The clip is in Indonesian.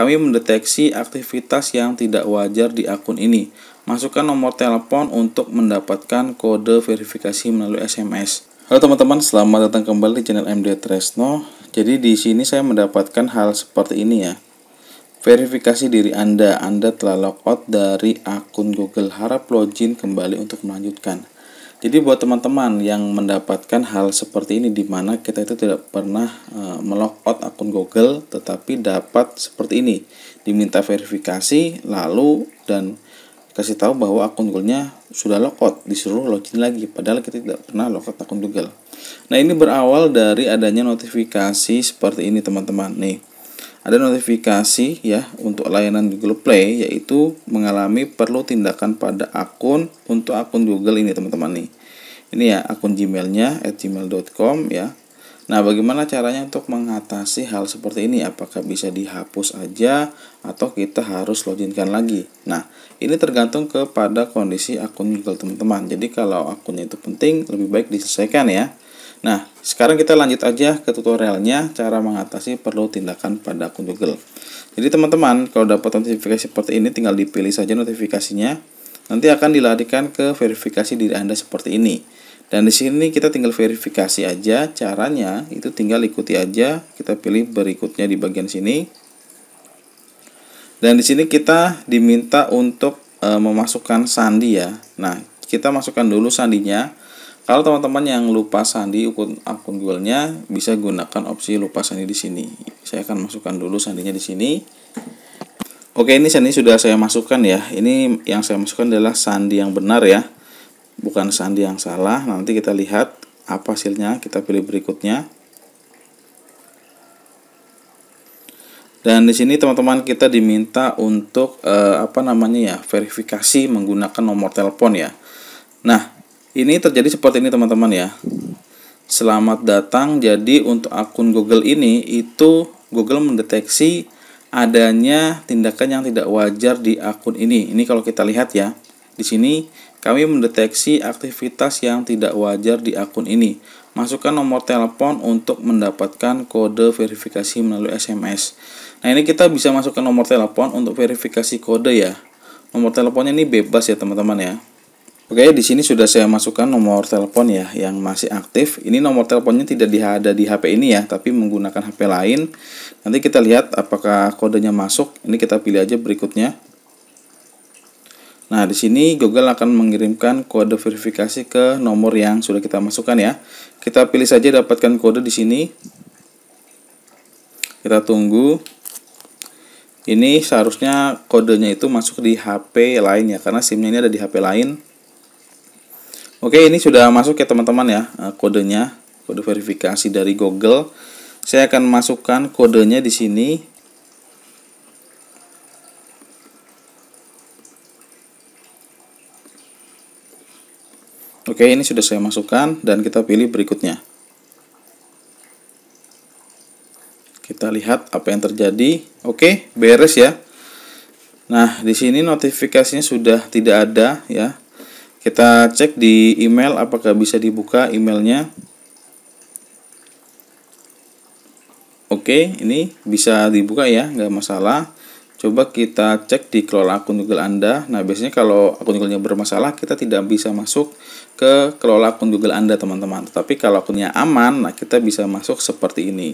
Kami mendeteksi aktivitas yang tidak wajar di akun ini. Masukkan nomor telepon untuk mendapatkan kode verifikasi melalui SMS. Halo teman-teman, selamat datang kembali di channel MD Tresno. Jadi di sini saya mendapatkan hal seperti ini ya. Verifikasi diri Anda. Anda telah logout dari akun Google. Harap login kembali untuk melanjutkan. Jadi buat teman-teman yang mendapatkan hal seperti ini di mana kita itu tidak pernah e, eh, melogout akun Google tetapi dapat seperti ini diminta verifikasi lalu dan kasih tahu bahwa akun Google-nya sudah logout disuruh login lagi padahal kita tidak pernah logout akun Google. Nah, ini berawal dari adanya notifikasi seperti ini teman-teman. Nih ada notifikasi ya untuk layanan Google Play yaitu mengalami perlu tindakan pada akun untuk akun Google ini teman-teman nih ini ya akun Gmailnya at gmail.com ya nah bagaimana caranya untuk mengatasi hal seperti ini apakah bisa dihapus aja atau kita harus loginkan lagi nah ini tergantung kepada kondisi akun Google teman-teman jadi kalau akunnya itu penting lebih baik diselesaikan ya Nah, sekarang kita lanjut aja ke tutorialnya cara mengatasi perlu tindakan pada akun Google. Jadi teman-teman, kalau dapat notifikasi seperti ini tinggal dipilih saja notifikasinya. Nanti akan dilarikan ke verifikasi diri Anda seperti ini. Dan di sini kita tinggal verifikasi aja caranya, itu tinggal ikuti aja. Kita pilih berikutnya di bagian sini. Dan di sini kita diminta untuk e, memasukkan sandi ya. Nah, kita masukkan dulu sandinya kalau teman-teman yang lupa sandi akun, akun Google-nya bisa gunakan opsi lupa sandi di sini. Saya akan masukkan dulu sandinya di sini. Oke, ini sandi sudah saya masukkan ya. Ini yang saya masukkan adalah sandi yang benar ya. Bukan sandi yang salah. Nanti kita lihat apa hasilnya. Kita pilih berikutnya. Dan di sini teman-teman kita diminta untuk eh, apa namanya ya, verifikasi menggunakan nomor telepon ya. Nah, ini terjadi seperti ini teman-teman ya. Selamat datang. Jadi untuk akun Google ini itu Google mendeteksi adanya tindakan yang tidak wajar di akun ini. Ini kalau kita lihat ya. Di sini kami mendeteksi aktivitas yang tidak wajar di akun ini. Masukkan nomor telepon untuk mendapatkan kode verifikasi melalui SMS. Nah, ini kita bisa masukkan nomor telepon untuk verifikasi kode ya. Nomor teleponnya ini bebas ya, teman-teman ya. Oke, di sini sudah saya masukkan nomor telepon ya yang masih aktif. Ini nomor teleponnya tidak ada di HP ini ya, tapi menggunakan HP lain. Nanti kita lihat apakah kodenya masuk. Ini kita pilih aja berikutnya. Nah, di sini Google akan mengirimkan kode verifikasi ke nomor yang sudah kita masukkan ya. Kita pilih saja dapatkan kode di sini. Kita tunggu. Ini seharusnya kodenya itu masuk di HP lain ya, karena SIM-nya ini ada di HP lain Oke, ini sudah masuk ya teman-teman ya eh, kodenya, kode verifikasi dari Google. Saya akan masukkan kodenya di sini. Oke, ini sudah saya masukkan dan kita pilih berikutnya. Kita lihat apa yang terjadi. Oke, beres ya. Nah, di sini notifikasinya sudah tidak ada ya. Kita cek di email apakah bisa dibuka emailnya. Oke, ini bisa dibuka ya, nggak masalah. Coba kita cek di kelola akun Google Anda. Nah, biasanya kalau akun Google-nya bermasalah, kita tidak bisa masuk ke kelola akun Google Anda, teman-teman. Tapi kalau akunnya aman, nah kita bisa masuk seperti ini.